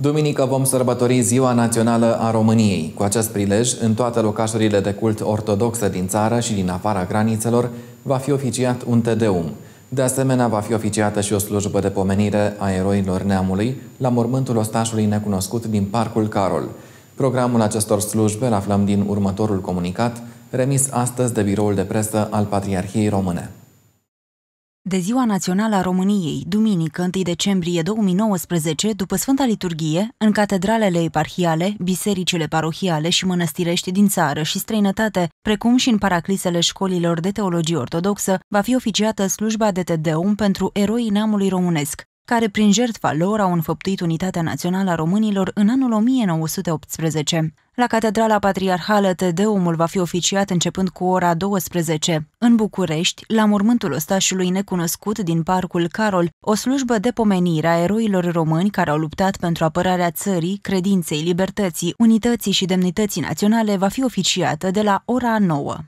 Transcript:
Duminică vom sărbători Ziua Națională a României. Cu acest prilej, în toate locașurile de cult ortodoxe din țară și din afara granițelor, va fi oficiat un tedeum. De asemenea, va fi oficiată și o slujbă de pomenire a eroilor neamului la mormântul ostașului necunoscut din Parcul Carol. Programul acestor slujbe îl aflăm din următorul comunicat, remis astăzi de biroul de presă al Patriarhiei Române. De Ziua Națională a României, duminică 1 decembrie 2019, după Sfânta Liturghie, în catedralele eparhiale, bisericile parohiale și mănăstirești din țară și străinătate, precum și în paraclisele școlilor de teologie ortodoxă, va fi oficiată slujba de Tedeum pentru eroii neamului românesc care prin jertfa lor au înfăptuit unitatea națională a românilor în anul 1918. La Catedrala Patriarhală, Tedeumul va fi oficiat începând cu ora 12. În București, la mormântul ostașului necunoscut din Parcul Carol, o slujbă de pomenire a eroilor români care au luptat pentru apărarea țării, credinței, libertății, unității și demnității naționale va fi oficiată de la ora 9.